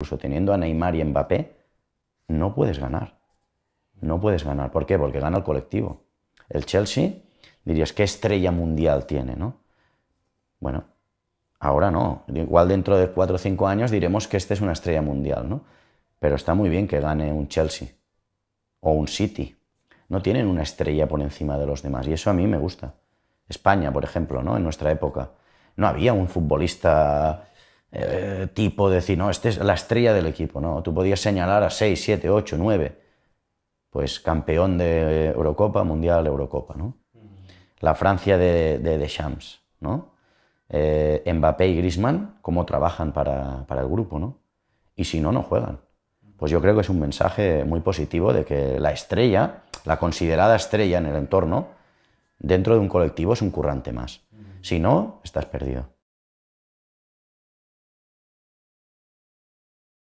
incluso teniendo a Neymar y Mbappé, no puedes ganar. No puedes ganar. ¿Por qué? Porque gana el colectivo. El Chelsea, dirías, ¿qué estrella mundial tiene, no? Bueno, ahora no. Igual dentro de cuatro o cinco años diremos que este es una estrella mundial, ¿no? Pero está muy bien que gane un Chelsea o un City. No tienen una estrella por encima de los demás y eso a mí me gusta. España, por ejemplo, ¿no? En nuestra época no había un futbolista eh, tipo, de decir, no, este es la estrella del equipo, ¿no? Tú podías señalar a 6, 7, 8, 9, pues campeón de Eurocopa, Mundial, Eurocopa, ¿no? La Francia de, de Deschamps, ¿no? Eh, Mbappé y Grisman, cómo trabajan para, para el grupo, ¿no? Y si no, no juegan pues yo creo que es un mensaje muy positivo de que la estrella, la considerada estrella en el entorno, dentro de un colectivo es un currante más. Si no, estás perdido.